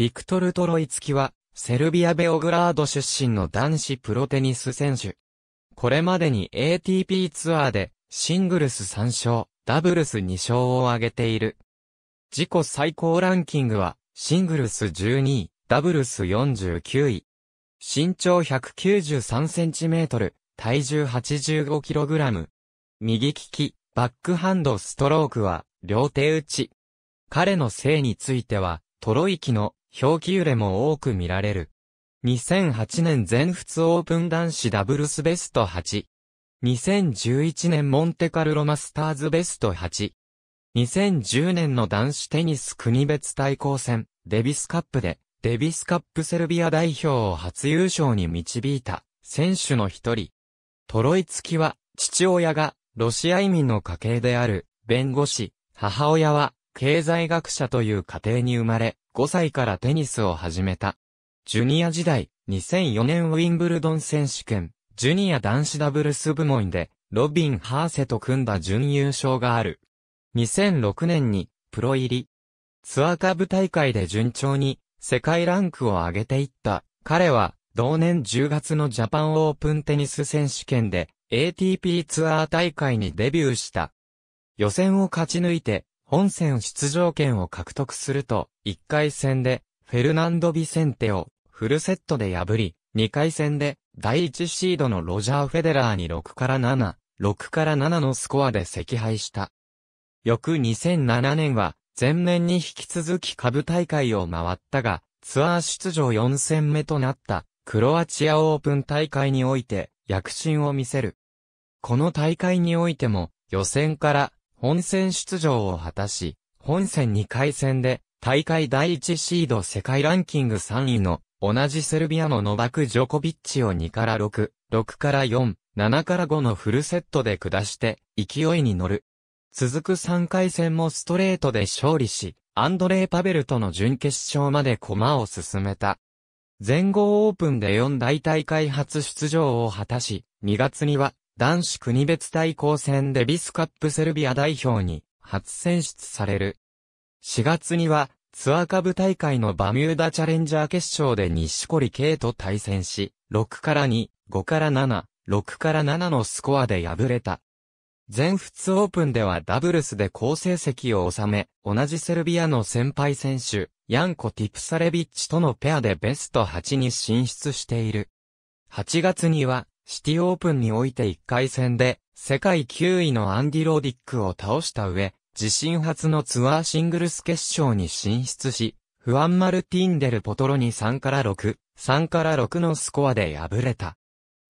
ビクトル・トロイツキは、セルビア・ベオグラード出身の男子プロテニス選手。これまでに ATP ツアーで、シングルス3勝、ダブルス2勝を挙げている。自己最高ランキングは、シングルス12位、ダブルス49位。身長1 9 3トル、体重8 5ラム。右利き、バックハンドストロークは、両手打ち。彼の性については、トロイキの表記揺れも多く見られる。2008年全仏オープン男子ダブルスベスト8。2011年モンテカルロマスターズベスト8。2010年の男子テニス国別対抗戦、デビスカップで、デビスカップセルビア代表を初優勝に導いた選手の一人。トロイツキは、父親がロシア移民の家系である弁護士、母親は経済学者という家庭に生まれ、5歳からテニスを始めた。ジュニア時代、2004年ウィンブルドン選手権、ジュニア男子ダブルス部門で、ロビン・ハーセと組んだ準優勝がある。2006年に、プロ入り。ツアーカブ大会で順調に、世界ランクを上げていった。彼は、同年10月のジャパンオープンテニス選手権で、ATP ツアー大会にデビューした。予選を勝ち抜いて、本戦出場権を獲得すると、1回戦で、フェルナンド・ビセンテを、フルセットで破り、2回戦で、第1シードのロジャー・フェデラーに6から7、6から7のスコアで赤敗した。翌2007年は、前年に引き続き部大会を回ったが、ツアー出場4戦目となった、クロアチアオープン大会において、躍進を見せる。この大会においても、予選から本戦出場を果たし、本戦2回戦で、大会第1シード世界ランキング3位の、同じセルビアのノバク・ジョコビッチを2から6、6から4、7から5のフルセットで下して、勢いに乗る。続く3回戦もストレートで勝利し、アンドレイ・パベルとの準決勝まで駒を進めた。全豪オープンで4大大会初出場を果たし、2月には男子国別対抗戦でビスカップセルビア代表に初選出される。4月には、ツアーカブ大会のバミューダチャレンジャー決勝で西堀圭と対戦し、6から2、5から7、6から7のスコアで敗れた。全仏オープンではダブルスで好成績を収め、同じセルビアの先輩選手、ヤンコ・ティプサレビッチとのペアでベスト8に進出している。8月には、シティオープンにおいて1回戦で、世界9位のアンディ・ローディックを倒した上、自身初のツアーシングルス決勝に進出し、フアン・マルティンデル・ポトロに3から6、3から6のスコアで敗れた。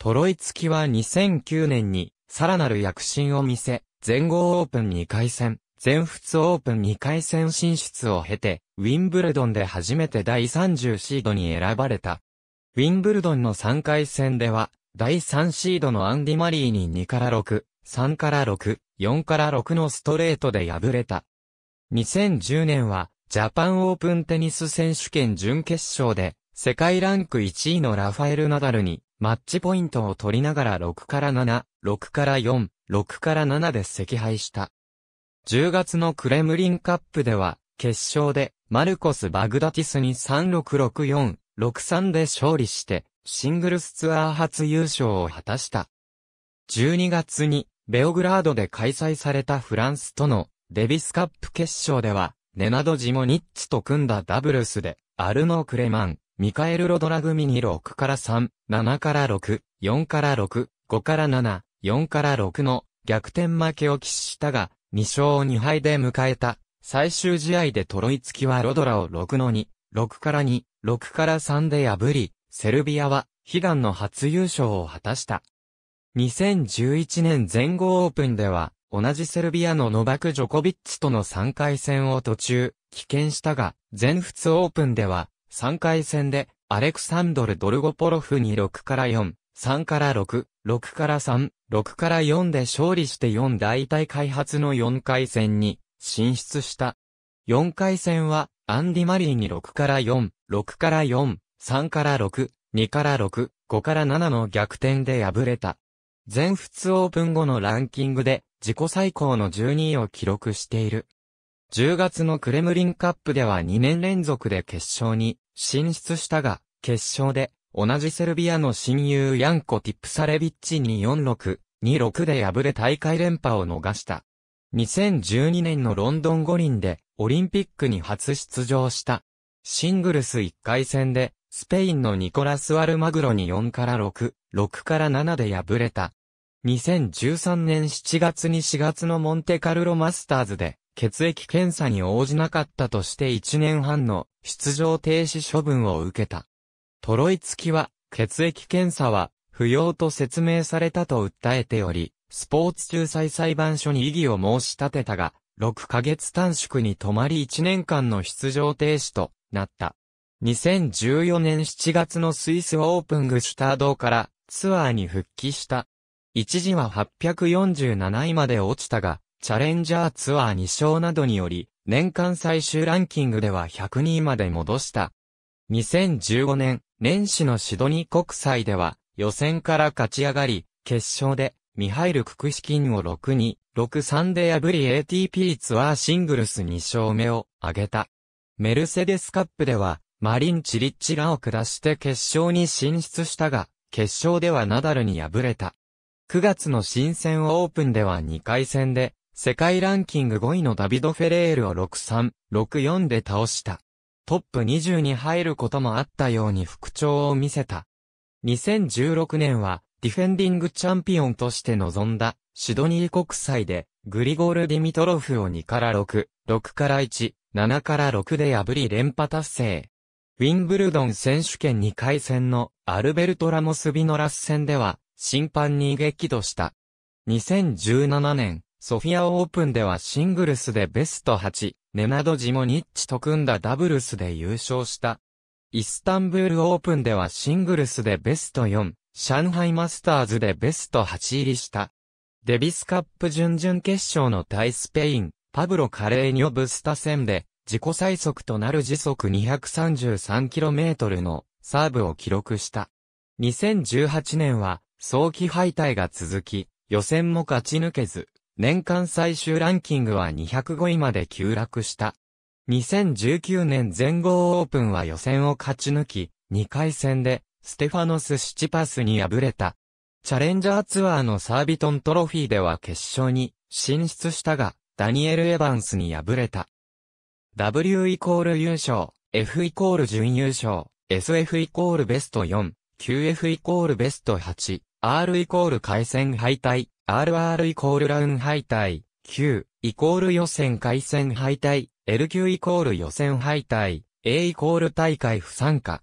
トロイツキは2009年に、さらなる躍進を見せ、全豪オープン2回戦、全仏オープン2回戦進出を経て、ウィンブルドンで初めて第30シードに選ばれた。ウィンブルドンの3回戦では、第3シードのアンディ・マリーに2から6、3から6、4から6のストレートで敗れた。2010年は、ジャパンオープンテニス選手権準決勝で、世界ランク1位のラファエル・ナダルに、マッチポイントを取りながら6から7、6から4、6から7で赤敗した。10月のクレムリンカップでは、決勝で、マルコス・バグダティスに3664、6-3で勝利して、シングルスツアー初優勝を果たした。12月に、ベオグラードで開催されたフランスとのデビスカップ決勝では、ネナド・ジモニッチと組んだダブルスで、アルノー・クレマン、ミカエル・ロドラ組に6から3、7から6、4から6、5から7、4から6の逆転負けを喫したが、2勝2敗で迎えた最終試合でトロイツキはロドラを6の2、6から2、6から3で破り、セルビアは悲願の初優勝を果たした。2011年全豪オープンでは、同じセルビアのノバク・ジョコビッチとの3回戦を途中、棄権したが、全仏オープンでは、3回戦で、アレクサンドル・ドルゴポロフに6から4、3から6、6から3、6から4で勝利して4大体開発の4回戦に進出した。4回戦はアンディ・マリーに6から4、6から4、3から6、2から6、5から7の逆転で敗れた。全仏オープン後のランキングで自己最高の12位を記録している。10月のクレムリンカップでは2年連続で決勝に進出したが、決勝で同じセルビアの親友ヤンコ・ティップサレビッチに46、26で敗れ大会連覇を逃した。2012年のロンドン五輪でオリンピックに初出場した。シングルス1回戦でスペインのニコラス・アルマグロに4から6、6から7で敗れた。2013年7月に4月のモンテカルロマスターズで血液検査に応じなかったとして1年半の出場停止処分を受けた。トロイツキは血液検査は不要と説明されたと訴えており、スポーツ仲裁裁判所に異議を申し立てたが、6ヶ月短縮に止まり1年間の出場停止となった。2014年7月のスイスオープングシュタードからツアーに復帰した。一時は847位まで落ちたが、チャレンジャーツアー2勝などにより、年間最終ランキングでは102位まで戻した。2015年、年始のシドニー国際では、予選から勝ち上がり、決勝でミハイル・ククシキンを6に、6-3で破り ATP ツアーシングルス2勝目を挙げた。メルセデスカップでは、マリン・チリッチラを下して決勝に進出したが、決勝ではナダルに敗れた。9月の新鮮オープンでは2回戦で、世界ランキング5位のダビド・フェレールを6-3、6-4で倒した。トップ20に入ることもあったように復調を見せた。2016年は、ディフェンディングチャンピオンとして臨んだ、シドニー国際で、グリゴール・ディミトロフを2から6、6から1、7から6で破り連覇達成。ウィンブルドン選手権2回戦のアルベルト・ラモス・ビノラス戦では、審判に激怒した。2017年、ソフィアオープンではシングルスでベスト8、ネナド・ジモニッチと組んだダブルスで優勝した。イスタンブールオープンではシングルスでベスト4、上海マスターズでベスト8入りした。デビスカップ準々決勝の対スペイン、パブロ・カレーニョ・ブスタ戦で、自己最速となる時速 233km のサーブを記録した。2018年は、早期敗退が続き、予選も勝ち抜けず、年間最終ランキングは205位まで急落した。2019年全豪オープンは予選を勝ち抜き、2回戦でステファノス・シチパスに敗れた。チャレンジャーツアーのサービトントロフィーでは決勝に進出したが、ダニエル・エヴァンスに敗れた。W イコール優勝、F イコール準優勝、SF イコールベスト4、QF イコールベスト8、R イコール回戦敗退、RR イコールラウン敗退、Q イコール予選回戦敗退、LQ イコール予選敗退、A イコール大会不参加。